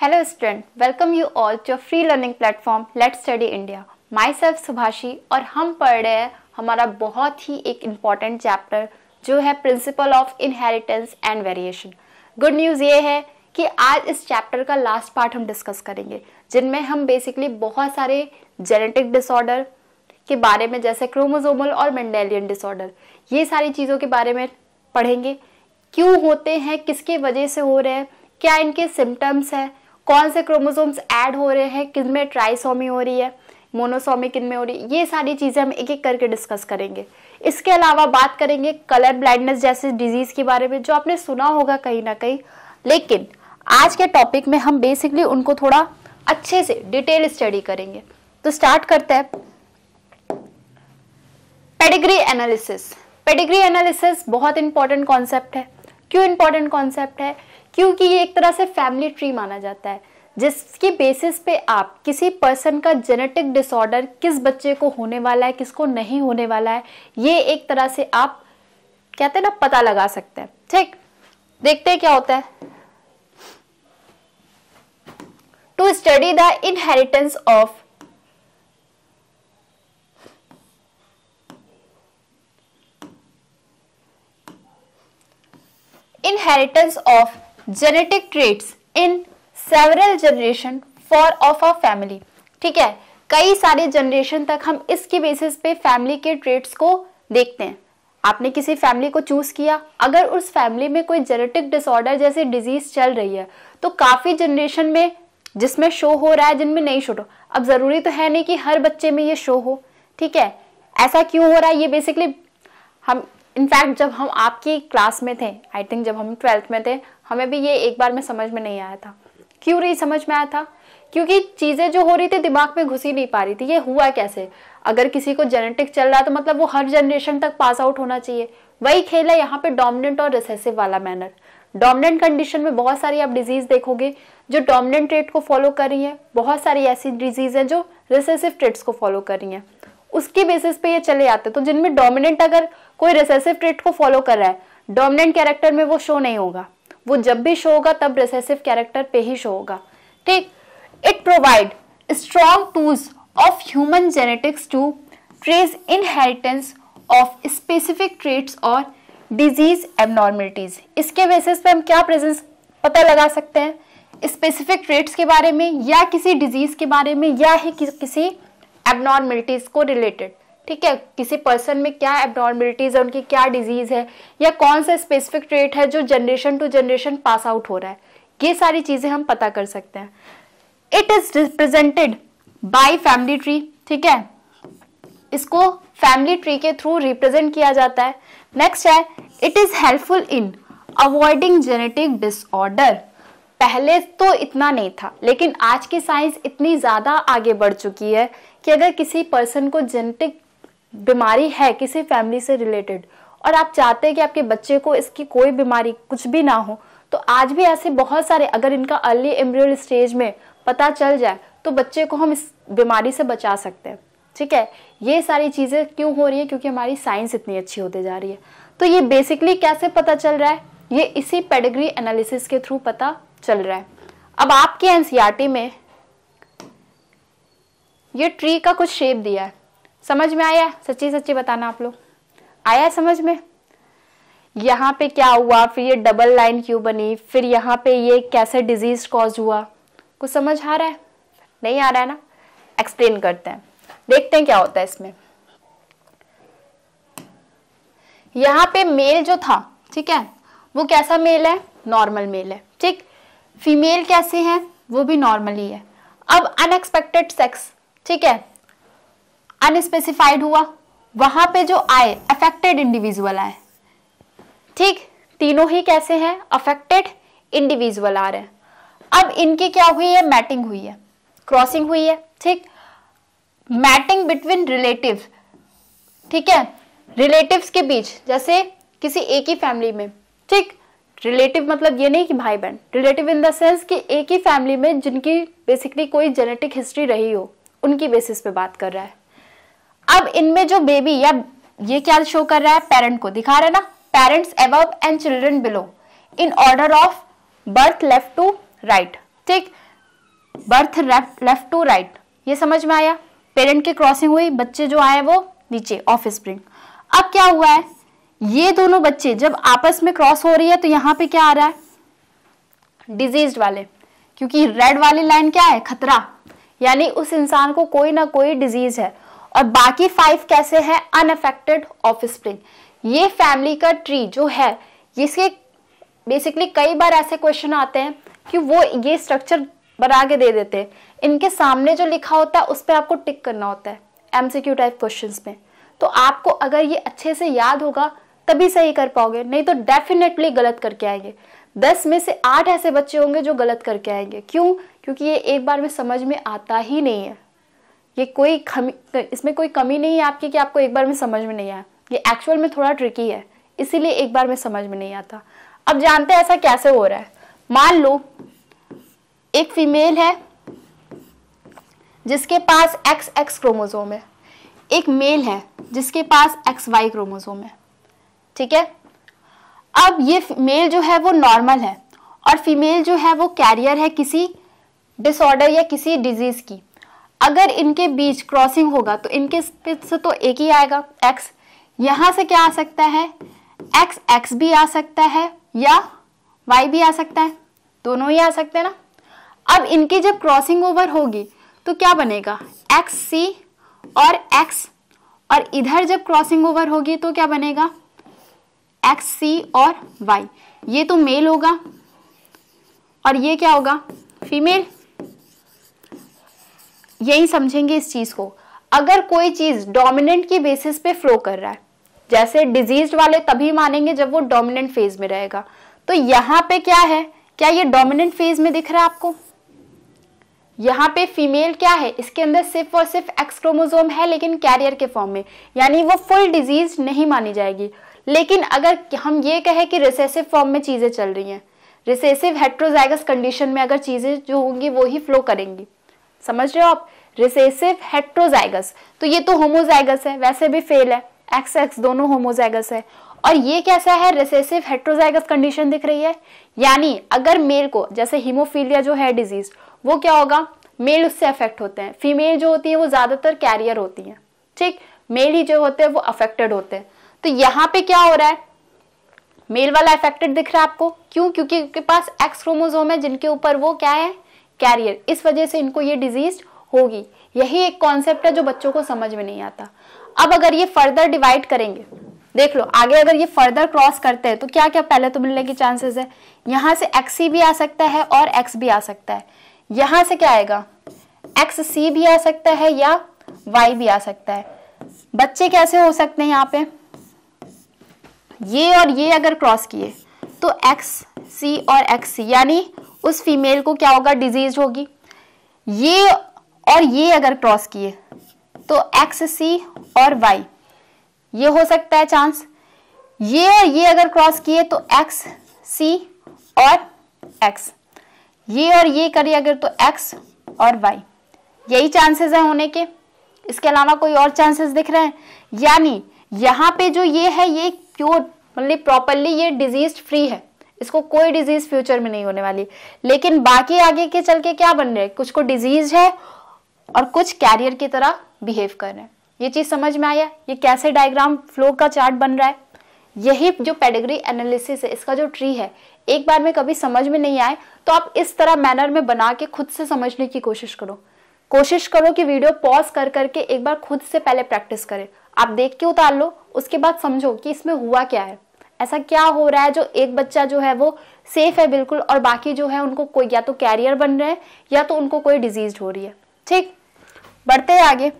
Hello student, welcome you all to free learning platform let study India myself Subhashi और हम पढ़ रहे हैं हमारा बहुत ही एक इम्पॉर्टेंट चैप्टर जो है principle of inheritance and variation good news ये है कि आज इस चैप्टर का लास्ट पार्ट हम डिस्कस करेंगे जिनमें हम बेसिकली बहुत सारे जेनेटिक डिसऑर्डर के बारे में जैसे क्रोमोजोमल और मेंडेलियन डिसऑर्डर ये सारी चीज़ों के बारे में पढ़ेंगे क्यों होते हैं किसके वजह से हो रहे हैं क्या इनके सिम्टम्स हैं कौन से क्रोमोसोम्स ऐड हो रहे हैं किन में ट्राइसोमी हो रही है मोनोसोमी किन में हो रही है ये सारी चीज़ें हम एक एक करके डिस्कस करेंगे इसके अलावा बात करेंगे कलर ब्लाइंडनेस जैसे डिजीज़ के बारे में जो आपने सुना होगा कहीं ना कहीं लेकिन आज के टॉपिक में हम बेसिकली उनको थोड़ा अच्छे से डिटेल स्टडी करेंगे तो स्टार्ट करते हैं पेडिग्री एनालिसिस पेडिग्री एनालिसिस बहुत इंपॉर्टेंट कॉन्सेप्ट है क्यों इंपॉर्टेंट कॉन्सेप्ट है क्योंकि ये एक तरह से फैमिली ट्री माना जाता है जिसकी बेसिस पे आप किसी पर्सन का जेनेटिक डिसऑर्डर किस बच्चे को होने वाला है किसको नहीं होने वाला है ये एक तरह से आप कहते हैं ना पता लगा सकते हैं ठीक देखते हैं क्या होता है to study the inheritance of inheritance of genetic traits in several generation for of a family ठीक है कई सारे जनरेशन तक हम इसके बेसिस पे फैमिली के ट्रेट्स को देखते हैं आपने किसी फैमिली को चूज किया अगर उस फैमिली में कोई जेनेटिक डिसऑर्डर जैसे डिजीज चल रही है तो काफी जनरेशन में जिसमें शो हो रहा है जिनमें नहीं शो हो अब जरूरी तो है नहीं कि हर बच्चे में ये शो हो ठीक है ऐसा क्यों हो रहा है ये बेसिकली हम इनफैक्ट जब हम आपकी क्लास में थे आई थिंक जब हम ट्वेल्थ में थे हमें भी ये एक बार में समझ में नहीं आया था क्यों नहीं समझ में आया था क्योंकि चीज़ें जो हो रही थी दिमाग में घुसी नहीं पा रही थी ये हुआ कैसे अगर किसी को जेनेटिक चल रहा है तो मतलब वो हर जनरेशन तक पास आउट होना चाहिए वही खेल है यहाँ पे डोमिनेंट और रिसेसिव वाला मैनर डोमिनेंट कंडीशन में बहुत सारी आप डिजीज देखोगे जो डोमिनेंट ट्रेट को फॉलो कर रही है बहुत सारी ऐसी डिजीज हैं जो रिसेसिव ट्रेट्स को फॉलो कर रही हैं उसके बेसिस पे ये चले आते तो जिनमें डोमिनेंट अगर कोई रिसेसिव ट्रेट को फॉलो कर रहा है डोमिनेंट कैरेक्टर में वो शो नहीं होगा वो जब भी शो होगा तब रिसेसिव कैरेक्टर पे ही शो होगा ठीक it provide strong tools of human genetics to trace inheritance of specific traits और डिजीज एबनॉर्मिलिटीज इसके बेसिस पे हम क्या प्रेजेंस पता लगा सकते हैं स्पेसिफिक ट्रेट्स के बारे में या किसी डिजीज के बारे में या ही कि, किसी एबनॉर्मिलिटीज को रिलेटेड ठीक है किसी पर्सन में क्या एबनॉर्मेलिटीज है उनकी क्या डिजीज है या कौन सा स्पेसिफिक ट्रेट है जो generation to generation pass out हो रहा है ये सारी चीजें हम पता कर सकते हैं it is represented by family tree ठीक है इसको फैमिली ट्री के थ्रू रिप्रेजेंट किया जाता है नेक्स्ट है it is helpful in avoiding genetic disorder पहले तो इतना नहीं था लेकिन आज की साइंस इतनी ज़्यादा आगे बढ़ चुकी है कि अगर किसी पर्सन को जेनेटिक बीमारी है किसी फैमिली से रिलेटेड और आप चाहते हैं कि आपके बच्चे को इसकी कोई बीमारी कुछ भी ना हो तो आज भी ऐसे बहुत सारे अगर इनका अर्ली एम्ब्रियल स्टेज में पता चल जाए तो बच्चे को हम इस बीमारी से बचा सकते हैं ठीक है ये सारी चीज़ें क्यों हो रही है क्योंकि हमारी साइंस इतनी अच्छी होती जा रही है तो ये बेसिकली कैसे पता चल रहा है ये इसी पेडिग्री एनालिसिस के थ्रू पता चल रहा है अब आपके एनसीआरटी में ये ट्री का कुछ शेप दिया है समझ में आया सच्ची सच्ची बताना आप लोग आया समझ में यहाँ पे क्या हुआ फिर ये डबल लाइन क्यों बनी फिर यहाँ पे ये कैसे डिजीज कॉज हुआ कुछ समझ आ रहा है नहीं आ रहा है ना एक्सप्लेन करते हैं देखते हैं क्या होता है इसमें यहाँ पे मेल जो था ठीक है वो कैसा मेल है नॉर्मल मेल है ठीक फीमेल कैसे हैं वो भी नॉर्मली है अब अनएक्सपेक्टेड सेक्स ठीक है अनस्पेसिफाइड हुआ वहां पे जो आए अफेक्टेड इंडिविजुअल आए ठीक तीनों ही कैसे हैं अफेक्टेड इंडिविजुअल आ रहे हैं अब इनकी क्या हुई है मैटिंग हुई है क्रॉसिंग हुई है ठीक मैटिंग बिटवीन रिलेटिव ठीक है रिलेटिव्स के बीच जैसे किसी एक ही फैमिली में ठीक रिलेटिव मतलब ये नहीं कि भाई बहन रिलेटिव इन द सेंस कि एक ही फैमिली में जिनकी बेसिकली कोई जेनेटिक हिस्ट्री रही हो उनकी बेसिस पे बात कर रहा है अब इनमें जो बेबी या ये क्या शो कर रहा है पेरेंट को दिखा रहा है ना पेरेंट्स एव and children below in order of birth left to right ठीक बर्थ लेफ्ट टू राइट ये समझ में आया पेरेंट के क्रॉसिंग हुई बच्चे जो आए वो नीचे ऑफ स्प्रिंग अब क्या हुआ है ये दोनों बच्चे जब आपस में क्रॉस हो रही है तो यहाँ पे क्या आ रहा है डिजीज वाले क्योंकि रेड वाली लाइन क्या है खतरा यानी उस इंसान को कोई ना कोई डिजीज है और बाकी फाइव कैसे हैं अनअफेक्टेड ऑफ स्प्रिंग ये फैमिली का ट्री जो है इसके बेसिकली कई बार ऐसे क्वेश्चन आते हैं कि वो ये स्ट्रक्चर बना के दे देते हैं इनके सामने जो लिखा होता है उस पर आपको टिक करना होता है क्यू टाइप क्वेश्चन में तो आपको अगर ये अच्छे से याद होगा तभी सही कर पाओगे नहीं तो डेफिनेटली गलत करके आएंगे दस में से आठ ऐसे बच्चे होंगे जो गलत करके आएंगे क्यों क्योंकि ये एक बार में समझ में आता ही नहीं है ये कोई तो इसमें कोई कमी नहीं है आपकी कि आपको एक बार में समझ में नहीं आया ये एक्चुअल में थोड़ा ट्रिकी है इसीलिए एक बार में समझ में नहीं आता अब जानते हैं ऐसा कैसे हो रहा है मान लो एक फीमेल है जिसके पास एक्स एक्स क्रोमोजोम है एक मेल है जिसके पास एक्स वाई क्रोमोजोम है ठीक है अब ये मेल जो है वो नॉर्मल है और फीमेल जो है वो कैरियर है किसी डिसऑर्डर या किसी डिजीज की अगर इनके बीच क्रॉसिंग होगा तो इनके से तो एक ही आएगा एक्स यहां से क्या आ सकता है एक्स एक्स भी आ सकता है या वाई भी आ सकता है दोनों ही आ सकते हैं ना अब इनकी जब क्रॉसिंग ओवर होगी तो क्या बनेगा एक्स सी और एक्स और इधर जब क्रॉसिंग ओवर होगी तो क्या बनेगा एक्स सी और वाई ये तो मेल होगा और ये क्या होगा फीमेल यही समझेंगे इस चीज़ को अगर कोई चीज़ डोमिनेंट की बेसिस पे फ्लो कर रहा है जैसे डिजीज वाले तभी मानेंगे जब वो डोमिनेंट फेज में रहेगा तो यहाँ पे क्या है क्या ये डोमिनेंट फेज में दिख रहा है आपको यहाँ पे फीमेल क्या है इसके अंदर सिर्फ और सिर्फ एक्सक्रोमोजोम है लेकिन कैरियर के फॉर्म में यानी वो फुल डिजीज नहीं मानी जाएगी लेकिन अगर हम ये कहें कि रिसेसिव फॉर्म में चीज़ें चल रही हैं रिसेसिव हेट्रोजाइगस कंडीशन में अगर चीज़ें जो होंगी वो ही फ्लो करेंगी समझ रहे हो आप रिसेसिव हेट्रोजाइगस तो ये तो होमोजाइगस है वैसे भी फेल है एक्स एक्स दोनों होमोजाइगस है और ये कैसा है रिसेसिव हेट्रोजाइगस कंडीशन दिख रही है यानी अगर मेल को जैसे हीमोफीलिया जो है डिजीज वो क्या होगा मेल उससे अफेक्ट होते हैं फीमेल जो होती है वो ज़्यादातर कैरियर होती है ठीक मेल ही जो होते हैं वो अफेक्टेड होते हैं तो यहाँ पे क्या हो रहा है मेल वाला अफेक्टेड दिख रहा है आपको क्यों क्योंकि उनके पास एक्स क्रोमोजोम है जिनके ऊपर वो क्या है कैरियर इस वजह से इनको ये डिजीज होगी यही एक कॉन्सेप्ट है जो बच्चों को समझ में नहीं आता अब अगर ये फर्दर डिवाइड करेंगे देख लो आगे अगर ये फर्दर क्रॉस करते हैं तो क्या क्या पहले तो मिलने के चांसेस है यहां से एक्स सी भी आ सकता है और एक्स भी आ सकता है यहां से क्या आएगा एक्स सी भी आ सकता है या वाई भी आ सकता है बच्चे कैसे हो सकते हैं यहाँ पे ये और ये अगर क्रॉस किए तो एक्स सी और एक्स सी यानी उस फीमेल को क्या होगा डिजीज होगी ये और ये अगर क्रॉस किए तो एक्स सी और वाई ये हो सकता है चांस ये और ये अगर क्रॉस किए तो एक्स सी और एक्स ये और ये करिए अगर तो एक्स और वाई यही चांसेस हैं होने के इसके अलावा कोई और चांसेस दिख रहे हैं यानी यहाँ पे जो ये है ये प्योर मतलब प्रॉपरली ये डिजीज फ्री है इसको कोई डिजीज फ्यूचर में नहीं होने वाली लेकिन बाकी आगे के चल के क्या बन रहे हैं कुछ को डिजीज है और कुछ कैरियर की तरह बिहेव कर रहे हैं ये चीज समझ में आया ये कैसे डायग्राम फ्लो का चार्ट बन रहा है यही जो पेडिग्री एनालिसिस है इसका जो ट्री है एक बार में कभी समझ में नहीं आए तो आप इस तरह मैनर में बना के खुद से समझने की कोशिश करो कोशिश करो कि वीडियो पॉज कर करके एक बार खुद से पहले प्रैक्टिस करें आप देख के उतार लो उसके बाद समझो कि इसमें हुआ क्या है ऐसा क्या हो रहा है जो एक बच्चा जो है वो सेफ है बिल्कुल और बाकी जो है उनको कोई या तो कैरियर बन रहे हैं या तो उनको कोई डिजीज हो रही है ठीक बढ़ते हैं आगे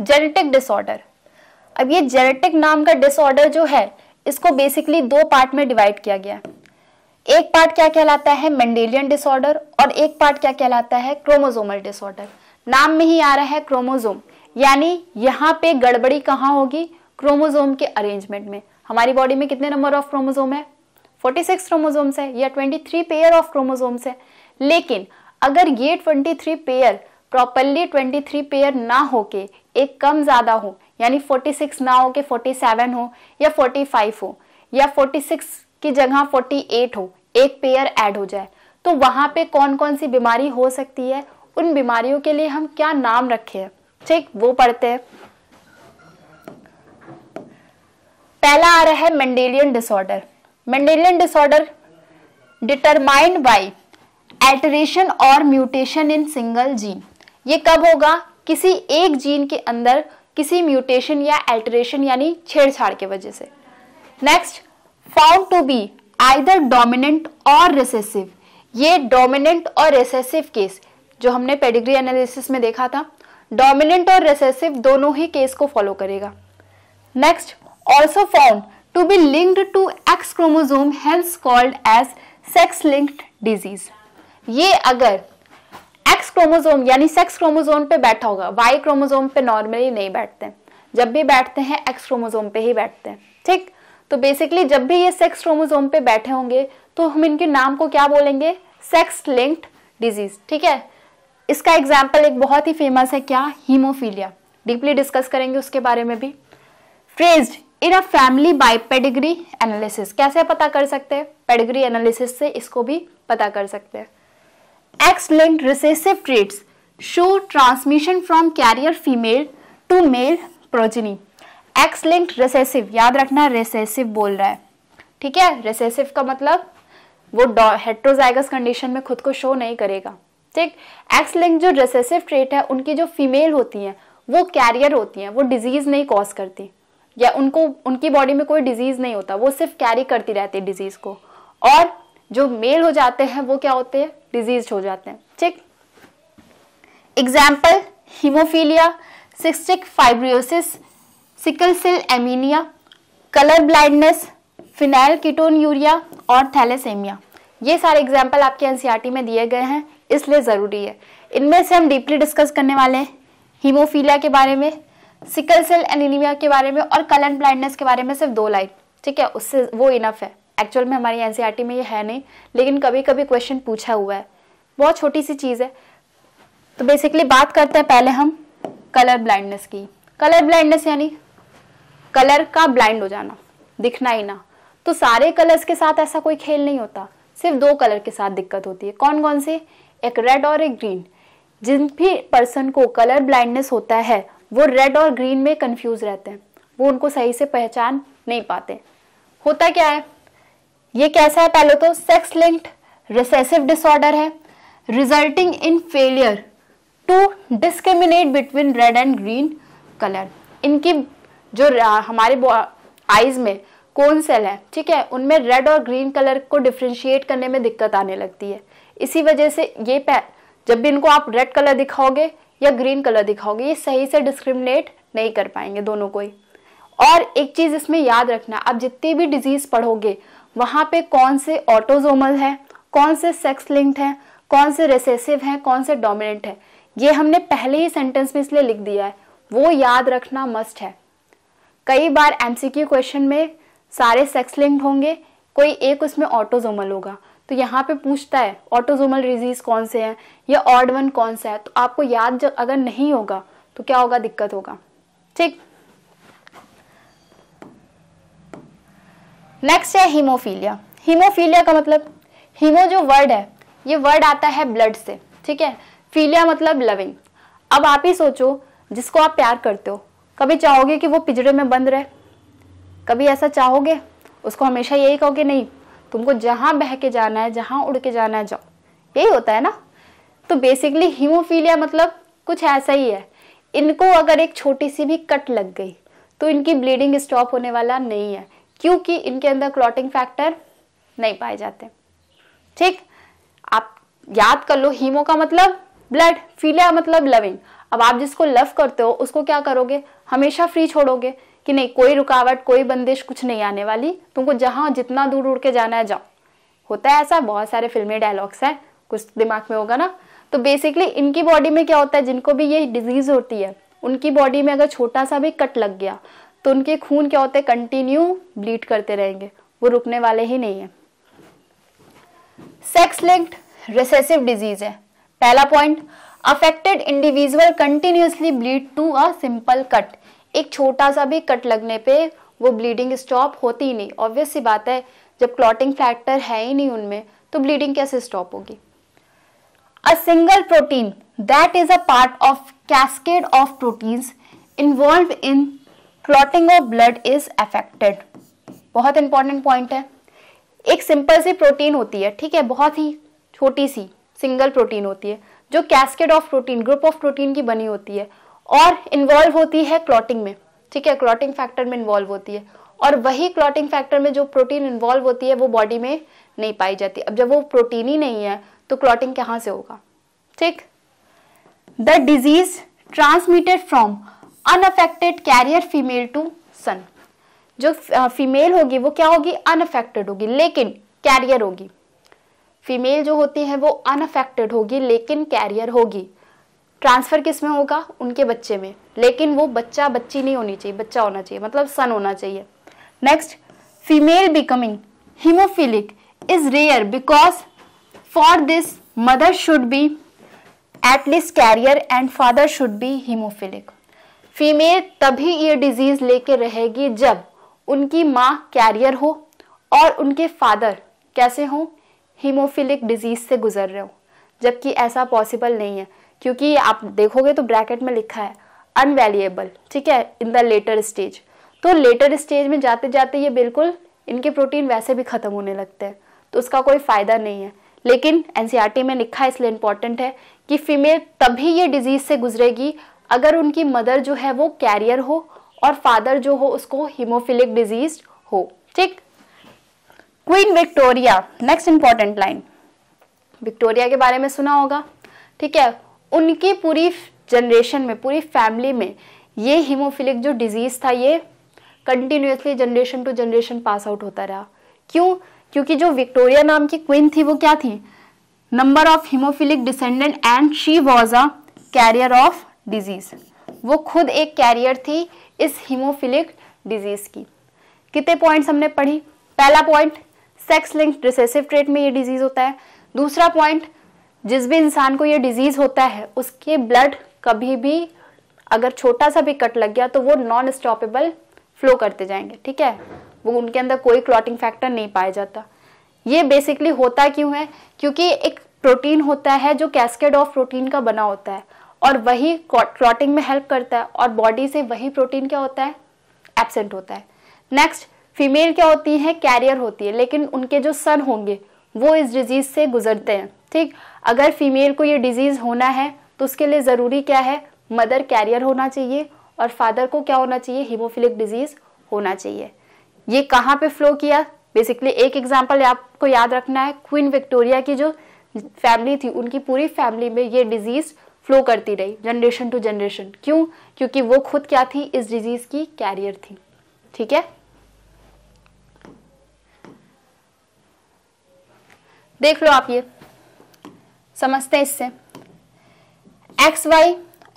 जेनेटिक डिसऑर्डर अब ये जेनेटिक नाम का डिसऑर्डर जो है इसको बेसिकली दो पार्ट में डिवाइड किया गया है एक पार्ट क्या कहलाता है मेंडेलियन डिसऑर्डर और एक पार्ट क्या कहलाता है क्रोमोजोमल डिसऑर्डर नाम में ही आ रहा है क्रोमोजोम यानी यहाँ पे गड़बड़ी कहाँ होगी क्रोमोजोम के अरेंजमेंट में हमारी बॉडी में कितने नंबर ऑफ क्रोमोजोम है 46 क्रोमोजोम्स है या 23 पेयर ऑफ क्रोमोजोम्स है लेकिन अगर ये 23 पेयर प्रॉपरली 23 पेयर ना होके एक कम ज्यादा हो यानी 46 ना हो के 47 हो या 45 हो या 46 की जगह 48 हो एक पेयर ऐड हो जाए तो वहां पे कौन कौन सी बीमारी हो सकती है उन बीमारियों के लिए हम क्या नाम रखे हैं ठीक वो पढ़ते हैं पहला आ रहा है Mendelian disorder Mendelian disorder determined by alteration और म्यूटेशन इन सिंगल जीन ये कब होगा किसी एक जीन के अंदर किसी म्यूटेशन या एल्टरेशन यानी छेड़छाड़ के वजह से next found to be either dominant और रिसेसिव ये डोमिनेंट और रिसेसिव केस जो हमने पेडिग्री एनालिसिस में देखा था डोमिनेंट और रेसेसिव दोनों ही केस को फॉलो करेगा next also found to be linked to X chromosome health called as sex linked disease ये अगर एक्स क्रोमोजोम यानी सेक्स क्रोमोजोम पे बैठा होगा वाई क्रोमोजोम पे नॉर्मली नहीं बैठते जब भी बैठते हैं एक्स क्रोमोजोम पे ही बैठते हैं ठीक तो बेसिकली जब भी ये सेक्स क्रोमोजोम पे बैठे होंगे तो हम इनके नाम को क्या बोलेंगे सेक्स लिंक्ड डिजीज ठीक है इसका एग्जाम्पल एक बहुत ही फेमस है क्या हीमोफीलिया डीपली डिस्कस करेंगे उसके बारे में भी phrase in a family by pedigree analysis कैसे पता कर सकते हैं पेडिग्री एनालिसिस से इसको भी पता कर सकते हैं X recessive traits show transmission from carrier female to male progeny X linked recessive याद रखना रिसेसिव बोल रहा है ठीक है रिसेसिव का मतलब वो हेट्रोजाइगस कंडीशन में खुद को शो नहीं करेगा ठीक एक्स लिंक जो रिसेसिव ट्रेट है उनकी जो फीमेल होती हैं वो कैरियर होती हैं वो डिजीज़ नहीं कॉज करती या उनको उनकी बॉडी में कोई डिजीज़ नहीं होता वो सिर्फ कैरी करती रहती है डिजीज़ को और जो मेल हो जाते हैं वो क्या होते हैं डिजीज हो जाते हैं ठीक example haemophilia cystic fibrosis sickle cell anaemia colour blindness phenylketonuria और थैलेसेमिया ये सारे एग्जाम्पल आपके एनसीईआरटी e में दिए गए हैं इसलिए ज़रूरी है इनमें से हम डीपली डिस्कस करने वाले हैं हीमोफीलिया के बारे में सिकल सेल एनीमिया के बारे में और कलर ब्लाइंडनेस के बारे में सिर्फ दो लाइन ठीक है उससे वो इनफ है एक्चुअल में हमारी एनसीईआरटी में ये है नहीं लेकिन कभी कभी क्वेश्चन पूछा हुआ है बहुत छोटी सी चीज़ है तो बेसिकली बात करते हैं पहले हम कलर ब्लाइंडनेस की कलर ब्लाइंडनेस यानी कलर का ब्लाइंड हो जाना दिखना ही ना तो सारे कलर्स के साथ ऐसा कोई खेल नहीं होता सिर्फ दो कलर के साथ दिक्कत होती है कौन कौन से एक रेड और एक ग्रीन जिन भी पर्सन को कलर ब्लाइंडनेस होता है वो रेड और ग्रीन में कंफ्यूज रहते हैं वो उनको सही से पहचान नहीं पाते होता क्या है ये कैसा है पहले तो सेक्स लिंक्ड रिसेसिव डिसऑर्डर है resulting in failure to discriminate between red and green colour इनकी जो हमारे आईज में कौन सेल है ठीक है उनमें रेड और ग्रीन कलर को डिफ्रेंशिएट करने में दिक्कत आने लगती है इसी वजह से ये पैर जब भी इनको आप रेड कलर दिखाओगे या ग्रीन कलर दिखाओगे ये सही से डिस्क्रिमिनेट नहीं कर पाएंगे दोनों को ही और एक चीज़ इसमें याद रखना आप जितनी भी डिजीज़ पढ़ोगे वहां पे कौन से ऑटोजोमल है कौन से सेक्स लिंक्ड है कौन से रेसेसिव है कौन से डोमिनेंट है ये हमने पहले ही सेंटेंस में इसलिए लिख दिया है वो याद रखना मस्ट है कई बार एमसीक्यू क्वेश्चन में सारे सेक्स लिंक्ड होंगे कोई एक उसमें ऑटोजोमल होगा तो यहाँ पे पूछता है ऑटोजोमल डिजीज कौन से हैं या ऑर्ड वन कौन सा है तो आपको याद जब अगर नहीं होगा तो क्या होगा दिक्कत होगा ठीक नेक्स्ट है हीमोफीलिया हीमोफीलिया का मतलब हीमो जो वर्ड है ये वर्ड आता है ब्लड से ठीक है फीलिया मतलब लविंग अब आप ही सोचो जिसको आप प्यार करते हो कभी चाहोगे कि वो पिजड़े में बंद रहे कभी ऐसा चाहोगे उसको हमेशा यही कहोगे नहीं तुमको जहां बह के जाना है जहां उड़ के जाना है जाओ यही होता है ना तो बेसिकली हीमोफीलिया मतलब कुछ ऐसा ही है इनको अगर एक छोटी सी भी कट लग गई तो इनकी ब्लीडिंग स्टॉप होने वाला नहीं है क्योंकि इनके अंदर क्लॉटिंग फैक्टर नहीं पाए जाते ठीक आप याद कर लो हीमो का मतलब ब्लड फीलिया मतलब लविंग अब आप जिसको लव करते हो उसको क्या करोगे हमेशा फ्री छोड़ोगे कि नहीं कोई रुकावट कोई बंदिश कुछ नहीं आने वाली तुमको जहाँ जितना दूर उड़ के जाना है जाओ होता है ऐसा बहुत सारे फिल्मी डायलॉग्स हैं कुछ दिमाग में होगा ना तो बेसिकली इनकी बॉडी में क्या होता है जिनको भी ये डिजीज़ होती है उनकी बॉडी में अगर छोटा सा भी कट लग गया तो उनके खून क्या होते हैं कंटिन्यू ब्लीड करते रहेंगे वो रुकने वाले ही नहीं है सेक्स लिंक्ड रिसेसिव डिजीज है पहला point affected individual continuously bleed to a simple cut एक छोटा सा भी कट लगने पे वो ब्लीडिंग स्टॉप होती ही नहीं ऑब्वियस सी बात है जब क्लॉटिंग फैक्टर है ही नहीं उनमें तो ब्लीडिंग कैसे स्टॉप होगी a single protein that is a part of cascade of proteins involve in clotting of blood is affected बहुत इंपॉर्टेंट पॉइंट है एक सिंपल सी प्रोटीन होती है ठीक है बहुत ही छोटी सी सिंगल प्रोटीन होती है जो cascade of protein group of protein की बनी होती है और इन्वॉल्व होती है क्लॉटिंग में ठीक है क्लॉटिंग फैक्टर में इन्वॉल्व होती है और वही क्लॉटिंग फैक्टर में जो प्रोटीन इन्वॉल्व होती है वो बॉडी में नहीं पाई जाती अब जब वो प्रोटीन ही नहीं है तो क्लॉटिंग कहाँ से होगा ठीक the disease transmitted from unaffected carrier female to son जो फीमेल होगी वो क्या होगी अनअफेक्टेड होगी लेकिन कैरियर होगी फीमेल जो होती है वो अनअफेक्टेड होगी लेकिन कैरियर होगी ट्रांसफ़र किस में होगा उनके बच्चे में लेकिन वो बच्चा बच्ची नहीं होनी चाहिए बच्चा होना चाहिए मतलब सन होना चाहिए next female becoming haemophilic is rare because for this mother should be at least carrier and father should be haemophilic female तभी ये डिजीज़ लेके रहेगी जब उनकी माँ कैरियर हो और उनके फादर कैसे हों हीमोफिलिक डिजीज़ से गुजर रहे हो जबकि ऐसा पॉसिबल नहीं है क्योंकि आप देखोगे तो ब्रैकेट में लिखा है अनवैल्यूएबल ठीक है इन द लेटर स्टेज तो लेटर स्टेज में जाते जाते ये बिल्कुल इनके प्रोटीन वैसे भी ख़त्म होने लगते हैं तो उसका कोई फ़ायदा नहीं है लेकिन एन e में लिखा है इसलिए इम्पॉर्टेंट है कि फीमेल तभी ये डिजीज़ से गुजरेगी अगर उनकी मदर जो है वो कैरियर हो और फादर जो हो उसको हीमोफिलिक डिजीज हो ठीक Queen Victoria next important line Victoria के बारे में सुना होगा ठीक है उनकी पूरी जनरेशन में पूरी फैमिली में ये हीमोफिलिक जो डिजीज़ था ये continuously generation to generation pass out होता रहा क्यों क्योंकि जो विक्टोरिया नाम की क्वीन थी वो क्या थी number of haemophilic descendant and she was a carrier of disease वो खुद एक कैरियर थी इस हीमोफिलिक डिजीज की कितने पॉइंट्स हमने पढ़ी पहला point sex link recessive trait में ये डिजीज होता है दूसरा पॉइंट जिस भी इंसान को ये डिजीज़ होता है उसके ब्लड कभी भी अगर छोटा सा भी कट लग गया तो वो नॉन स्टॉपेबल फ्लो करते जाएंगे ठीक है वो उनके अंदर कोई क्लॉटिंग फैक्टर नहीं पाया जाता ये बेसिकली होता क्यों है क्योंकि एक प्रोटीन होता है जो कैस्केड ऑफ प्रोटीन का बना होता है और वही क्लॉटिंग में हेल्प करता है और बॉडी से वही प्रोटीन क्या होता है एबसेंट होता है नेक्स्ट फीमेल क्या होती है कैरियर होती है लेकिन उनके जो सन होंगे वो इस डिजीज से गुजरते हैं ठीक अगर फीमेल को ये डिजीज़ होना है तो उसके लिए ज़रूरी क्या है मदर कैरियर होना चाहिए और फादर को क्या होना चाहिए हीमोफिलिक डिजीज़ होना चाहिए ये कहाँ पे फ्लो किया बेसिकली एक एग्जाम्पल आपको याद रखना है क्वीन विक्टोरिया की जो फैमिली थी उनकी पूरी फैमिली में ये डिजीज़ फ्लो करती रही जनरेशन टू जनरेशन क्यों क्योंकि वो खुद क्या थी इस डिजीज़ की कैरियर थी ठीक है देख लो आप ये समझते हैं इससे एक्स वाई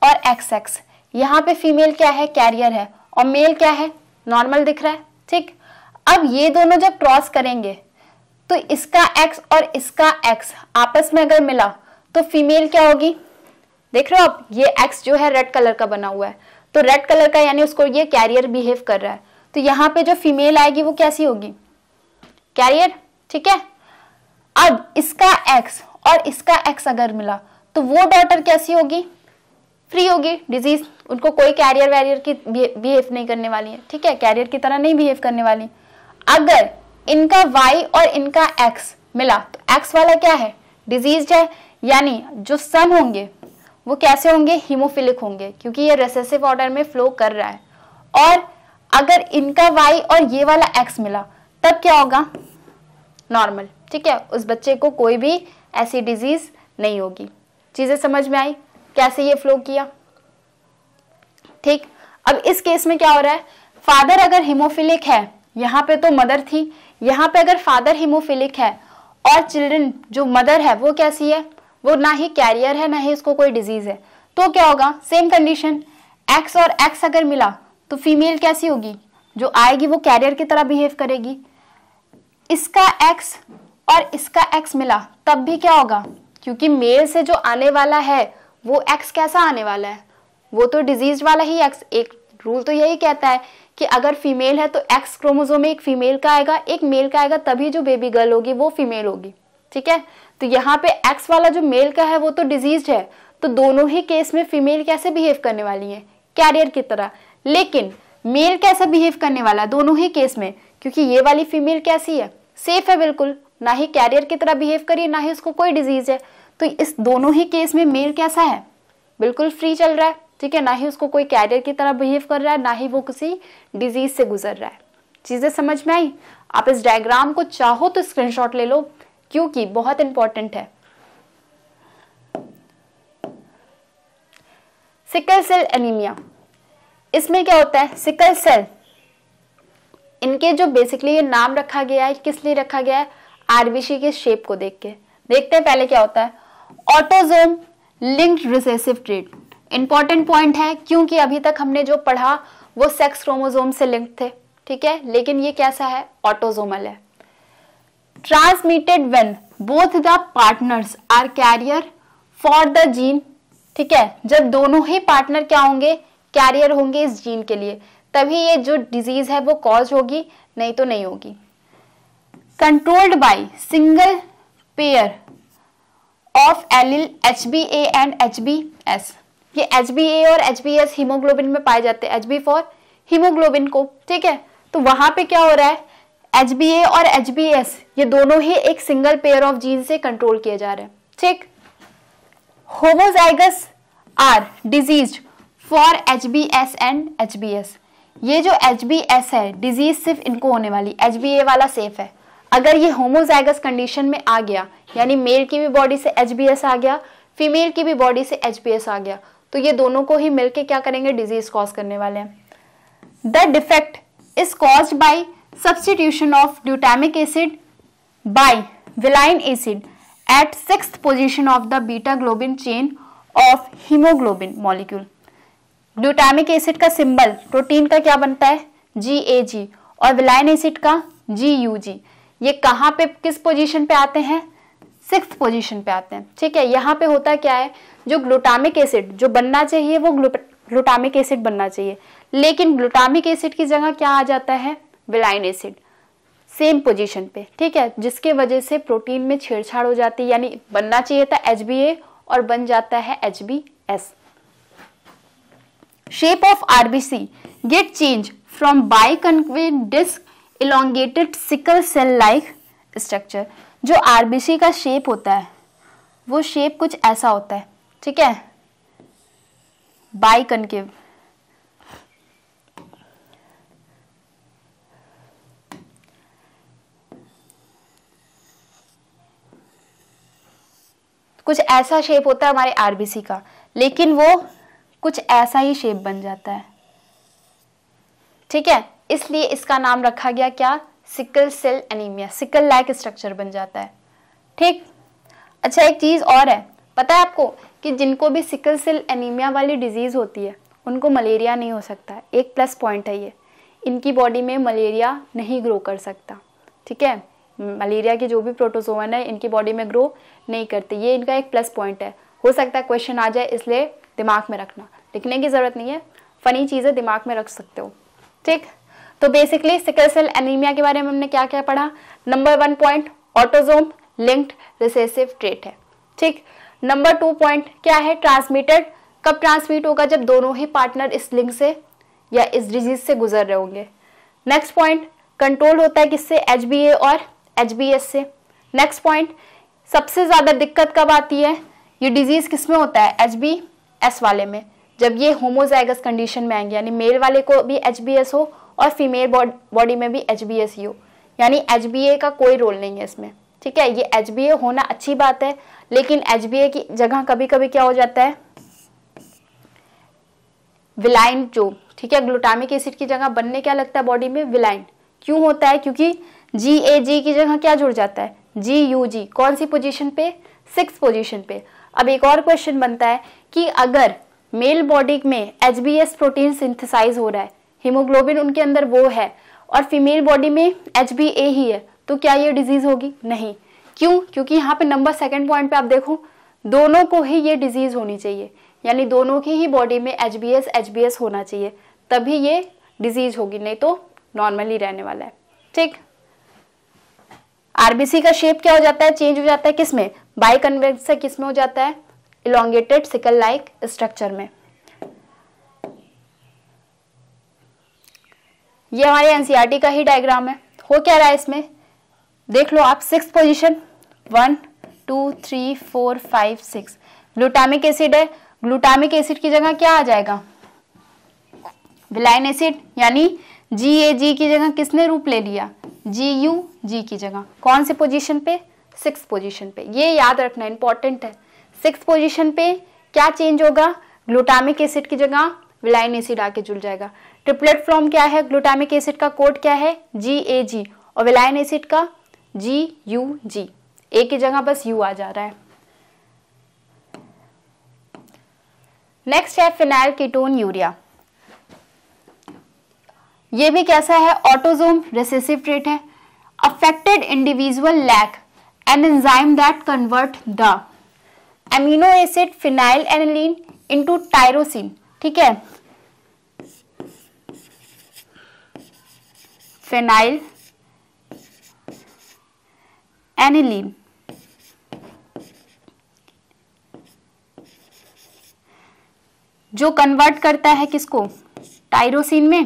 और एक्स एक्स यहाँ पे फीमेल क्या है कैरियर है और मेल क्या है नॉर्मल दिख रहा है ठीक अब ये दोनों जब क्रॉस करेंगे तो इसका एक्स और इसका एक्स आपस में अगर मिला तो फीमेल क्या होगी देख रहे हो आप ये एक्स जो है रेड कलर का बना हुआ है तो रेड कलर का यानी उसको ये कैरियर बिहेव कर रहा है तो यहाँ पे जो फीमेल आएगी वो कैसी होगी कैरियर ठीक है अब इसका एक्स और इसका एक्स अगर मिला तो वो डॉटर कैसी होगी फ्री होगी डिजीज उनको कोई कैरियर वैरियर की बिहेव नहीं करने वाली है ठीक है कैरियर की तरह नहीं बिहेव करने वाली अगर इनका वाई और इनका एक्स मिला तो एक्स वाला क्या है डिजीज है यानी जो सन होंगे वो कैसे होंगे हीमोफिलिक होंगे क्योंकि ये रेसेसिव ऑर्डर में फ्लो कर रहा है और अगर इनका वाई और ये वाला एक्स मिला तब क्या होगा नॉर्मल ठीक है उस बच्चे को कोई भी ऐसी डिजीज़ नहीं होगी चीज़ें समझ में आई कैसे ये फ्लो किया ठीक अब इस केस में क्या हो रहा है फादर अगर हिमोफिलिक है यहां पे तो मदर थी यहां पे अगर फादर हिमोफिलिक है और चिल्ड्रन जो मदर है वो कैसी है वो ना ही कैरियर है ना ही उसको कोई डिजीज है तो क्या होगा सेम कंडीशन एक्स और एक्स अगर मिला तो फीमेल कैसी होगी जो आएगी वो कैरियर की तरह बिहेव करेगी इसका एक्स और इसका एक्स मिला तब भी क्या होगा क्योंकि मेल से जो आने वाला है वो एक्स कैसा आने वाला है वो तो डिजीज वाला ही एक्स एक रूल तो यही कहता है कि अगर फीमेल है तो एक्स क्रोमोजोम में एक फीमेल का आएगा एक मेल का आएगा तभी जो बेबी गर्ल होगी वो फीमेल होगी ठीक है तो यहाँ पे एक्स वाला जो मेल का है वो तो डिजीज है तो दोनों ही केस में फीमेल कैसे बिहेव करने वाली है कैरियर की तरह लेकिन मेल कैसे बिहेव करने वाला है दोनों ही केस में क्योंकि ये वाली फीमेल कैसी है सेफ है बिल्कुल ना ही कैरियर की तरह बिहेव करिए ना ही उसको कोई डिजीज है तो इस दोनों ही केस में मेल कैसा है बिल्कुल फ्री चल रहा है ठीक है ना ही उसको कोई कैरियर की तरह बिहेव कर रहा है ना ही वो किसी डिजीज से गुजर रहा है चीज़ें समझ में आई आप इस डायग्राम को चाहो तो स्क्रीनशॉट ले लो क्योंकि बहुत इंपॉर्टेंट है सिकल सेल एनीमिया इसमें क्या होता है सिकल सेल इनके जो बेसिकली ये नाम रखा गया है किस लिए रखा गया है आरबीसी के शेप को देख के देखते हैं पहले क्या होता है autosome linked recessive trait important point है क्योंकि अभी तक हमने जो पढ़ा वो सेक्स क्रोमोजोम से लिंक थे ठीक है लेकिन ये कैसा है ऑटोजोमल है transmitted when both the partners are carrier for the gene ठीक है जब दोनों ही पार्टनर क्या होंगे कैरियर होंगे इस जीन के लिए तभी ये जो डिजीज है वो कॉज होगी नहीं तो नहीं होगी controlled by single pair of allele H B A and H B S ये एच बी ए और एच बी एस हीमोग्लोबिन में पाए जाते हैं एच बी फॉर हीमोग्लोबिन को ठीक है तो वहां पे क्या हो रहा है एच बी ए और एच बी एस ये दोनों ही एक सिंगल पेयर ऑफ जीन से कंट्रोल किए जा रहे हैं ठीक homozygous are disease for H B S and H B S ये जो एच बी एस है डिजीज सिर्फ इनको होने वाली एच बी ए वाला सेफ है अगर ये होमोजाइगस कंडीशन में आ गया यानी मेल की भी बॉडी से एच आ गया फीमेल की भी बॉडी से एच आ गया तो ये दोनों को ही मिलके क्या करेंगे डिजीज कॉज करने वाले हैं the defect is cause by substitution of glutamic acid by valine acid at six position of the beta globin chain of haemoglobin molecule glutamic acid का सिंबल प्रोटीन का क्या बनता है जी ए जी और विलाइन एसिड का जी यू जी ये कहाँ पे किस पोजीशन पे आते हैं सिक्स पोजीशन पे आते हैं ठीक है यहाँ पे होता क्या है जो ग्लूटामिक एसिड जो बनना चाहिए वो ग्लूटामिक एसिड बनना चाहिए लेकिन ग्लूटामिक एसिड की जगह क्या आ जाता है विलाइन एसिड सेम पोजीशन पे ठीक है जिसके वजह से प्रोटीन में छेड़छाड़ हो जाती है यानी बनना चाहिए था एच और बन जाता है H shape of RBC get change from biconcave disc elongated sickle cell like structure जो आरबीसी का शेप होता है वो शेप कुछ ऐसा होता है ठीक है बाई कनकेव कुछ ऐसा शेप होता है हमारे आरबीसी का लेकिन वो कुछ ऐसा ही शेप बन जाता है ठीक है इसलिए इसका नाम रखा गया क्या sickle cell anaemia sickle like structure बन जाता है ठीक अच्छा एक चीज़ और है पता है आपको कि जिनको भी सिकल सेल एनीमिया वाली डिजीज़ होती है उनको मलेरिया नहीं हो सकता है एक प्लस पॉइंट है ये इनकी बॉडी में मलेरिया नहीं ग्रो कर सकता ठीक है मलेरिया के जो भी प्रोटोसोवन है इनकी बॉडी में ग्रो नहीं करते ये इनका एक प्लस पॉइंट है हो सकता है क्वेश्चन आ जाए इसलिए दिमाग में रखना लिखने की ज़रूरत नहीं है फ़नी चीज़ें दिमाग में रख सकते हो ठीक तो बेसिकली सिकल सेल एनीमिया के बारे में हमने क्या क्या पढ़ा number one point autosome linked recessive trait है ठीक नंबर टू पॉइंट क्या है ट्रांसमिटेड कब ट्रांसमिट होगा जब दोनों ही पार्टनर इस लिंक से या इस डिजीज से गुजर रहे होंगे नेक्स्ट पॉइंट कंट्रोल होता है किससे एच और एच से नेक्स्ट पॉइंट सबसे ज़्यादा दिक्कत कब आती है ये डिजीज़ किस में होता है एच वाले में जब ये होमोजाइगस कंडीशन में आएंगे यानी मेल वाले को भी एच हो और फीमेल बॉडी में भी एच बी एस यू यानी एच बी ए का कोई रोल नहीं है इसमें ठीक है ये एच बी ए होना अच्छी बात है लेकिन एच बी ए की जगह कभी कभी क्या हो जाता है विलाइन जो ठीक है ग्लूटामिक एसिड की जगह बनने क्या लगता है बॉडी में विलाइन क्यों होता है क्योंकि जी ए जी की जगह क्या जुड़ जाता है जी यू जी कौन सी पोजीशन पे सिक्स पोजीशन पे अब एक और क्वेश्चन बनता है कि अगर मेल बॉडी में H B S protein synthesize हो रहा है हीमोग्लोबिन उनके अंदर वो है और फीमेल बॉडी में एच ही है तो क्या ये डिजीज होगी नहीं क्यों क्योंकि यहाँ पे नंबर सेकेंड पॉइंट पे आप देखो दोनों को ही ये डिजीज होनी चाहिए यानी दोनों की ही बॉडी में H B S H B S होना चाहिए तभी ये डिजीज होगी नहीं तो नॉर्मली रहने वाला है ठीक आरबीसी का शेप क्या हो जाता है चेंज हो जाता है किसमें बाई कन्वेक्स किसमें हो जाता है इलांगेटेड सिकल लाइक स्ट्रक्चर में ये हमारे एनसीईआरटी e का ही डायग्राम है हो क्या रहा है इसमें देख लो आप six position one two three four five six glutamic acid है ग्लूटामिक एसिड की जगह क्या आ जाएगा विलाइन एसिड यानी जी ए जी की जगह किसने रूप ले लिया जी यू जी की जगह कौन से पोजीशन पे सिक्स पोजीशन पे ये याद रखना इंपॉर्टेंट है सिक्स पोजीशन पे क्या चेंज होगा ग्लूटामिक एसिड की जगह विलाइन एसिड आके जुड़ जाएगा ट्रिपलेट फॉर्म क्या है ग्लूटामिक एसिड का कोड क्या है जी ए जी और विलायन एसिड का जी यू जी ए की जगह बस यू आ जा रहा है नेक्स्ट है फिनाइल कीटोन यूरिया ये भी कैसा है ऑटोजोम रेसेसिव ट्रेट है individual lack an enzyme that convert the amino acid phenyl alanine into tyrosine ठीक है फेनाइल एनिलीन जो कन्वर्ट करता है किसको टाइरोसिन में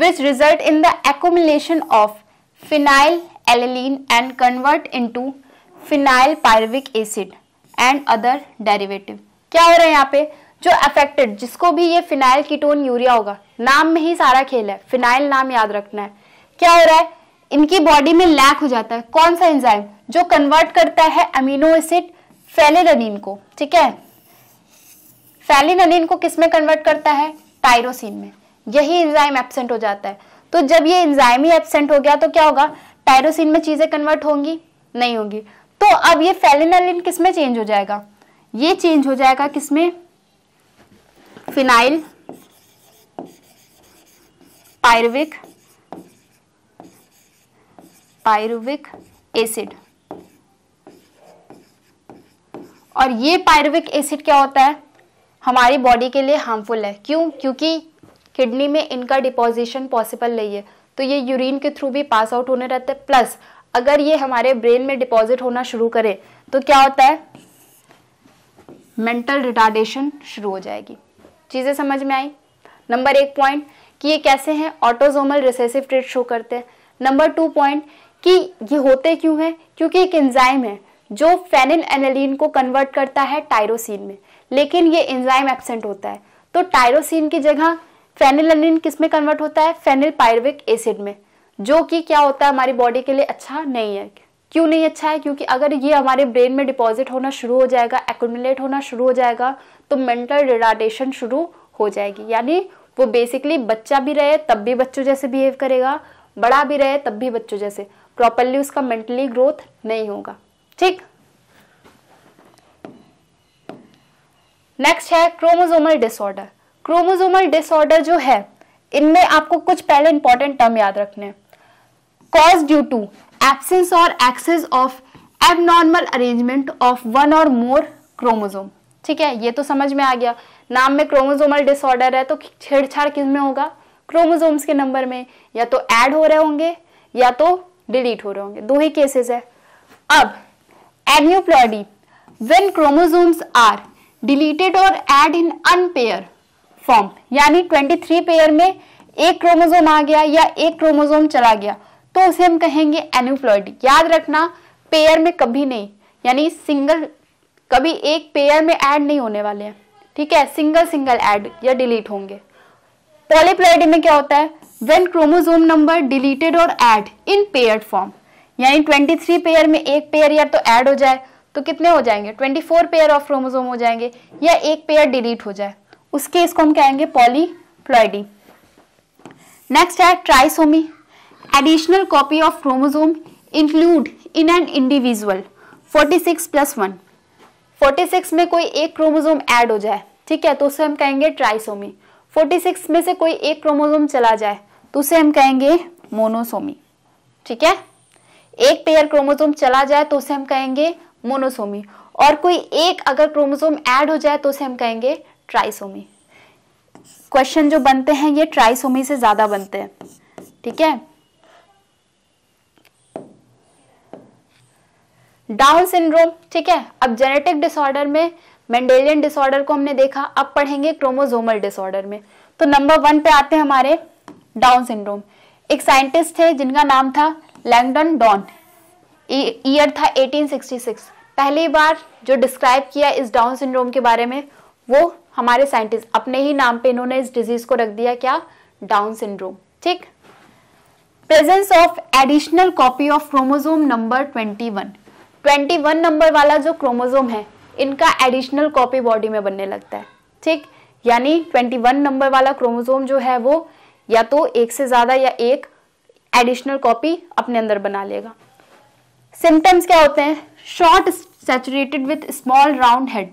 which result in the accumulation of phenyl alanine and convert into phenyl pyruvic acid and other derivative क्या हो रहा है यहां पर जो अफेक्टेड जिसको भी ये फिनाइल कीटोन यूरिया होगा नाम में ही सारा खेल है फिनाइल नाम याद रखना है क्या हो रहा है इनकी बॉडी में लैक हो जाता है कौन सा एंजाइम जो कन्वर्ट करता है अमीनो एसिड फेलेनलिन को ठीक है फेलेनलिन को किस में कन्वर्ट करता है टायरोसिन में यही एंजाइम एबसेंट हो जाता है तो जब ये एंजाइम ही एबसेंट हो गया तो क्या होगा टायरोसिन में चीजें कन्वर्ट होंगी नहीं होंगी तो अब ये फेलेनलिन किस में चेंज हो जाएगा ये चेंज हो जाएगा किसमें फिनाइल पायरुविक पायरुविक एसिड और ये पायरुविक एसिड क्या होता है हमारी बॉडी के लिए हार्मफुल है क्यों क्योंकि किडनी में इनका डिपोजिशन पॉसिबल नहीं है तो ये यूरिन के थ्रू भी पास आउट होने रहते हैं प्लस अगर ये हमारे ब्रेन में डिपॉजिट होना शुरू करे तो क्या होता है मेंटल रिटार्डेशन शुरू हो जाएगी चीज़ें समझ में आई नंबर एक पॉइंट कि ये कैसे हैं ऑटोजोमल रिसेसिव ट्रेट शो करते हैं नंबर टू पॉइंट कि ये होते क्यों हैं क्योंकि एक एंजाइम है जो फेनिल एनालिन को कन्वर्ट करता है टायरोसिन में लेकिन ये एंजाइम एबसेंट होता है तो टायरोसिन की जगह फेनिल एनालिन किस में कन्वर्ट होता है फेनिल पायरविक एसिड में जो कि क्या होता है हमारी बॉडी के लिए अच्छा नहीं है क्यों नहीं अच्छा है क्योंकि अगर ये हमारे ब्रेन में डिपॉजिट होना शुरू हो जाएगा एकुमुलेट होना शुरू हो जाएगा तो मेंटल रिटार्डेशन शुरू हो जाएगी यानी वो बेसिकली बच्चा भी रहे तब भी बच्चों जैसे बिहेव करेगा बड़ा भी रहे तब भी बच्चों जैसे प्रॉपरली उसका मेंटली ग्रोथ नहीं होगा ठीक नेक्स्ट है क्रोमोजोमल डिसऑर्डर क्रोमोजोमल डिसऑर्डर जो है इनमें आपको कुछ पहले इंपॉर्टेंट टर्म याद रखने हैं cause due to absence or excess of abnormal arrangement of one or more chromosome ठीक है ये तो समझ में आ गया नाम में क्रोमोजोमल डिसऑर्डर है तो छेड़छाड़ किस में होगा क्रोमोजोम्स के नंबर में या तो ऐड हो रहे होंगे या तो डिलीट हो रहे होंगे दो ही केसेस है अब aneuploidy when chromosomes are deleted or add in unpair form यानी 23 पेयर में एक क्रोमोजोम आ गया या एक क्रोमोजोम चला गया तो उसे हम कहेंगे एन्यूप्लॉयडी याद रखना पेयर में कभी नहीं यानी सिंगल कभी एक पेयर में ऐड नहीं होने वाले हैं ठीक है सिंगल सिंगल ऐड या डिलीट होंगे पॉलीप्लाइडी में क्या होता है when chromosome number deleted or add in pair form यानी 23 पेयर में एक पेयर या तो ऐड हो जाए तो कितने हो जाएंगे 24 पेयर ऑफ क्रोमोजोम हो जाएंगे या एक पेयर डिलीट हो जाए उसके इसको हम कहेंगे पॉलीप्लाइडी नेक्स्ट है trisomy additional copy of chromosome include in an individual 46 six plus one 46 में कोई एक क्रोमोजोम ऐड हो जाए ठीक है तो उसे हम कहेंगे ट्राइसोमी 46 में से कोई एक क्रोमोजोम चला जाए तो उसे हम कहेंगे मोनोसोमी ठीक है एक पेयर क्रोमोजोम चला जाए तो उसे हम कहेंगे मोनोसोमी और कोई एक अगर क्रोमोजोम ऐड हो जाए तो उसे हम कहेंगे ट्राइसोमी क्वेश्चन जो बनते हैं ये ट्राइसोमी से ज़्यादा बनते हैं ठीक है डाउन सिंड्रोम ठीक है अब जेनेटिक डिसऑर्डर में मेंडेलियन डिसऑर्डर को हमने देखा अब पढ़ेंगे क्रोमोजोमल डिसऑर्डर में तो नंबर वन पे आते हैं हमारे डाउन सिंड्रोम एक साइंटिस्ट थे जिनका नाम था लैंगडन डॉन ईयर था 1866 पहली बार जो डिस्क्राइब किया इस डाउन सिंड्रोम के बारे में वो हमारे साइंटिस्ट अपने ही नाम पे इन्होंने इस डिजीज को रख दिया क्या डाउन सिंड्रोम ठीक presence of additional copy of chromosome number twenty twenty one number वाला जो क्रोमोजोम है इनका एडिशनल कॉपी बॉडी में बनने लगता है ठीक यानी ट्वेंटी वन नंबर वाला क्रोमोजोम जो है वो या तो एक से ज़्यादा या एक एडिशनल कॉपी अपने अंदर बना लेगा सिम्टम्स क्या होते हैं short saturated with small round head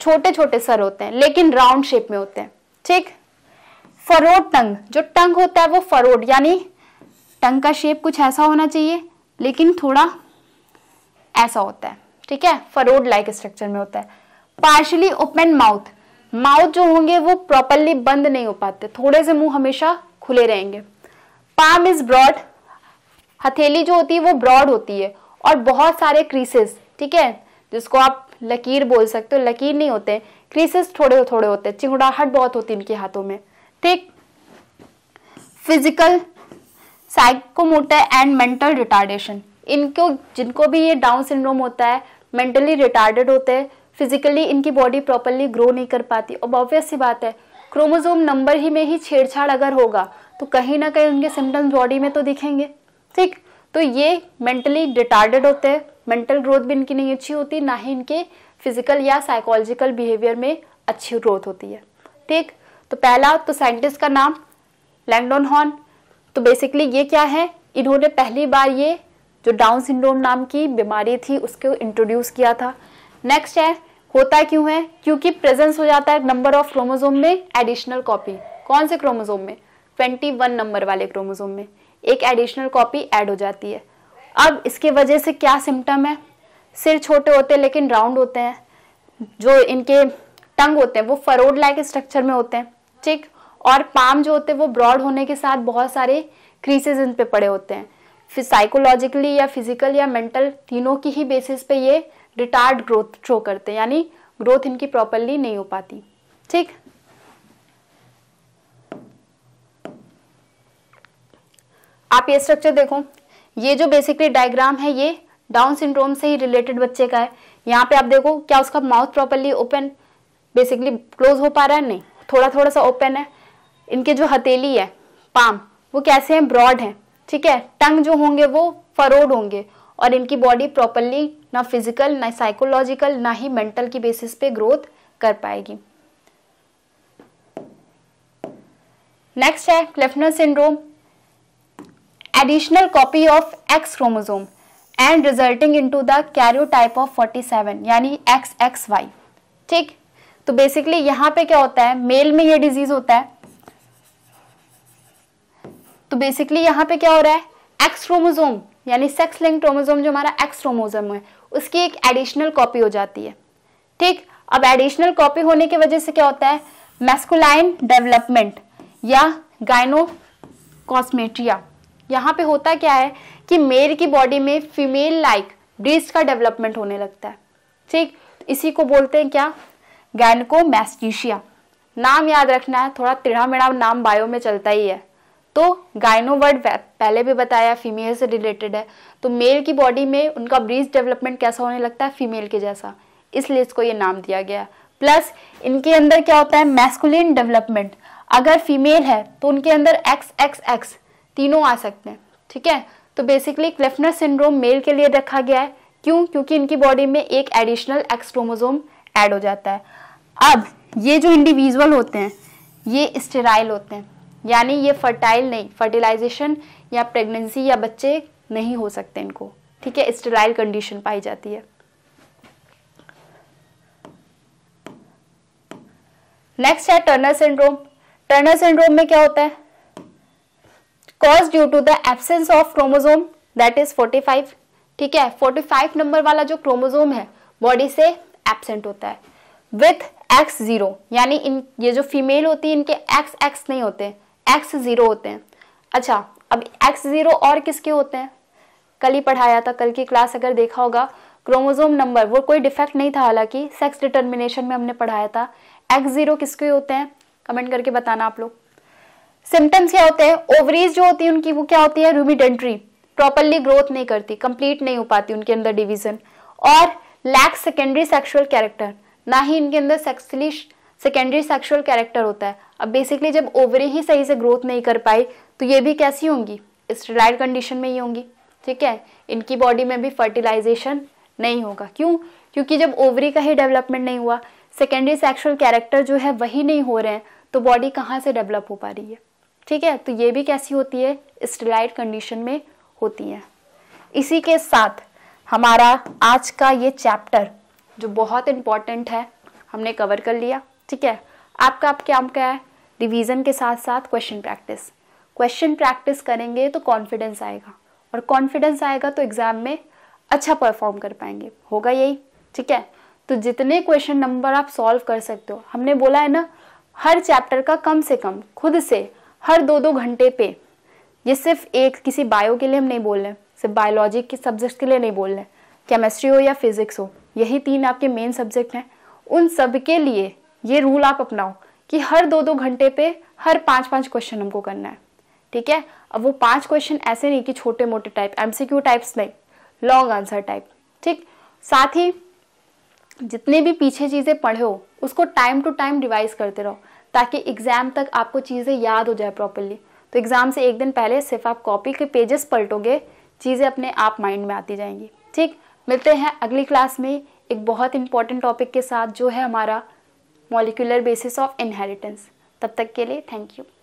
छोटे छोटे सर होते हैं लेकिन राउंड शेप में होते हैं ठीक फरोड टंग जो टंग होता है वो फरोड यानी टंग का शेप कुछ ऐसा होना चाहिए लेकिन थोड़ा ऐसा होता है ठीक है फरोड लाइक स्ट्रक्चर में होता है पार्शली ओपन माउथ माउथ जो होंगे वो प्रॉपरली बंद नहीं हो पाते थोड़े से मुंह हमेशा खुले रहेंगे पाम इज ब्रॉड हथेली जो होती है वो ब्रॉड होती है और बहुत सारे क्रीसेस ठीक है जिसको आप लकीर बोल सकते हो लकीर नहीं होते क्रीसेस थोड़े थोड़े होते हैं चिंगड़ाहट बहुत होती है इनके हाथों में ठीक physical psychomotor and mental retardation इनको जिनको भी ये डाउन सिंड्रोम होता है मेंटली रिटार्डेड होते हैं फिजिकली इनकी बॉडी प्रॉपरली ग्रो नहीं कर पाती और ऑब्वियस सी बात है क्रोमोजोम नंबर ही में ही छेड़छाड़ अगर होगा तो कहीं ना कहीं उनके सिम्टम्स बॉडी में तो दिखेंगे ठीक तो ये मेंटली रिटार्डेड होते हैं मेंटल ग्रोथ भी इनकी नहीं अच्छी होती ना ही इनके फिजिकल या साइकोलॉजिकल बिहेवियर में अच्छी ग्रोथ होती है ठीक तो पहला तो साइंटिस्ट का नाम लैंगडोन हॉर्न तो बेसिकली ये क्या है इन्होंने पहली बार ये जो डाउन सिंड्रोम नाम की बीमारी थी उसको इंट्रोड्यूस किया था नेक्स्ट है होता क्यों है क्योंकि प्रेजेंस हो जाता है नंबर ऑफ क्रोमोजोम में एडिशनल कॉपी कौन से क्रोमोजोम में 21 नंबर वाले क्रोमोजोम में एक एडिशनल कॉपी ऐड हो जाती है अब इसके वजह से क्या सिम्टम है सिर छोटे होते हैं लेकिन राउंड होते हैं जो इनके टंग होते हैं वो फरोड लाइक स्ट्रक्चर में होते हैं ठीक और पाम जो होते हैं वो ब्रॉड होने के साथ बहुत सारे क्रीसेज इन पे पड़े होते हैं फिर साइकोलॉजिकली या फिजिकल या मेंटल तीनों की ही बेसिस पे ये रिटार्ड ग्रोथ शो करते हैं यानी ग्रोथ इनकी प्रॉपरली नहीं हो पाती ठीक आप ये स्ट्रक्चर देखो ये जो बेसिकली डायग्राम है ये डाउन सिंड्रोम से ही रिलेटेड बच्चे का है यहाँ पे आप देखो क्या उसका mouth properly open basically close हो पा रहा है नहीं थोड़ा थोड़ा सा ओपन है इनके जो हथेली है पाम वो कैसे हैं ब्रॉड हैं ठीक है टंग जो होंगे वो फरोड होंगे और इनकी बॉडी प्रॉपरली ना फिजिकल ना साइकोलॉजिकल ना ही मेंटल की बेसिस पे ग्रोथ कर पाएगी नेक्स्ट है Klinefelter syndrome additional copy of X chromosome and resulting into the type of 47 यानी एक्स एक्स वाई ठीक तो बेसिकली यहाँ पे क्या होता है मेल में ये डिजीज होता है तो बेसिकली यहाँ पे क्या हो रहा है एक्स क्रोमोजोम यानी सेक्स लिंक क्रोमोजोम जो हमारा एक्स क्रोमोजोम है उसकी एक एडिशनल कॉपी हो जाती है ठीक अब एडिशनल कॉपी होने की वजह से क्या होता है मेस्कुलाइन डेवलपमेंट या गाइनो कॉस्मेट्रिया यहाँ पे होता क्या है कि मेल की बॉडी में फीमेल लाइक ब्रीस्ट का डेवलपमेंट होने लगता है ठीक इसी को बोलते हैं क्या गैनको मैस्टिशिया नाम याद रखना है थोड़ा टेढ़ा मेढ़ा नाम बायो में चलता ही है तो गायनो वर्ड पहले भी बताया फीमेल से रिलेटेड है तो मेल की बॉडी में उनका ब्रीज डेवलपमेंट कैसा होने लगता है फीमेल के जैसा इसलिए इसको ये नाम दिया गया प्लस इनके अंदर क्या होता है मैस्कुलिन डेवलपमेंट अगर फीमेल है तो उनके अंदर एक्स एक्स एक्स तीनों आ सकते हैं ठीक है तो बेसिकली क्लेफनर सिंड्रोम मेल के लिए रखा गया है क्यों क्योंकि इनकी बॉडी में एक एडिशनल एक्सट्रोमोजोम ऐड हो जाता है अब ये जो इंडिविजुअल होते हैं ये स्टेराइल होते हैं यानी ये फर्टाइल नहीं फर्टिलाइजेशन या प्रेगनेंसी या बच्चे नहीं हो सकते इनको ठीक है स्टेराइल कंडीशन पाई जाती है नेक्स्ट है टर्नर सिंड्रोम टर्नर सिंड्रोम में क्या होता है cause due to the absence of chromosome that is 45 ठीक है 45 नंबर वाला जो क्रोमोजोम है बॉडी से एबसेंट होता है विथ एक्स जीरो यानी इन ये जो फीमेल होती है इनके एक्स एक्स नहीं होते एक्स ज़ीरो होते हैं अच्छा अब एक्स ज़ीरो और किसके होते हैं कल ही पढ़ाया था कल की क्लास अगर देखा होगा क्रोमोजोम नंबर वो कोई डिफेक्ट नहीं था हालांकि सेक्स डिटर्मिनेशन में हमने पढ़ाया था एक्स ज़ीरो किसके होते हैं कमेंट करके बताना आप लोग सिम्टम्स क्या होते हैं ओवरीज जो होती है उनकी वो क्या होती है रूमिडेंट्री प्रॉपरली ग्रोथ नहीं करती कंप्लीट नहीं हो पाती उनके अंदर डिवीजन और लैक सेकेंडरी सेक्सुअल कैरेक्टर ना ही इनके अंदर सेक्सली सेकेंडरी सेक्सुअल कैरेक्टर होता है अब बेसिकली जब ओवरी ही सही से ग्रोथ नहीं कर पाई तो ये भी कैसी होंगी स्टेलाइड कंडीशन में ही होंगी ठीक है इनकी बॉडी में भी फर्टिलाइजेशन नहीं होगा क्यों क्योंकि जब ओवरी का ही डेवलपमेंट नहीं हुआ सेकेंडरी सेक्सुअल कैरेक्टर जो है वही नहीं हो रहे हैं तो बॉडी कहाँ से डेवलप हो पा रही है ठीक है तो ये भी कैसी होती है स्टेलाइट कंडीशन में होती है इसी के साथ हमारा आज का ये चैप्टर जो बहुत इम्पॉर्टेंट है हमने कवर कर लिया ठीक है आपका आप क्या क्या है रिवीजन के साथ साथ क्वेश्चन प्रैक्टिस क्वेश्चन प्रैक्टिस करेंगे तो कॉन्फिडेंस आएगा और कॉन्फिडेंस आएगा तो एग्जाम में अच्छा परफॉर्म कर पाएंगे होगा यही ठीक है तो जितने क्वेश्चन नंबर आप सॉल्व कर सकते हो हमने बोला है ना हर चैप्टर का कम से कम खुद से हर दो दो घंटे पे ये सिर्फ एक किसी बायो के लिए हम नहीं बोल रहे सिर्फ बायोलॉजी के सब्जेक्ट के लिए नहीं बोल रहे केमिस्ट्री हो या फिजिक्स हो यही तीन आपके मेन सब्जेक्ट हैं उन सब के लिए ये रूल आप अपनाओ कि हर दो दो घंटे पे हर पांच पांच क्वेश्चन हमको करना है ठीक है अब वो पांच क्वेश्चन ऐसे नहीं कि छोटे मोटे टाइप एमसीक्यू टाइप्स नहीं लॉन्ग आंसर टाइप ठीक साथ ही जितने भी पीछे चीज़ें पढ़े हो उसको टाइम टू टाइम रिवाइज करते रहो ताकि एग्ज़ाम तक आपको चीज़ें याद हो जाए प्रॉपरली तो एग्ज़ाम से एक दिन पहले सिर्फ आप कॉपी के पेजेस पलटोगे चीज़ें अपने आप माइंड में आती जाएंगी ठीक मिलते हैं अगली क्लास में एक बहुत इंपॉर्टेंट टॉपिक के साथ जो है हमारा मॉलिकुलर बेसिस ऑफ इनहेरिटेंस तब तक के लिए थैंक यू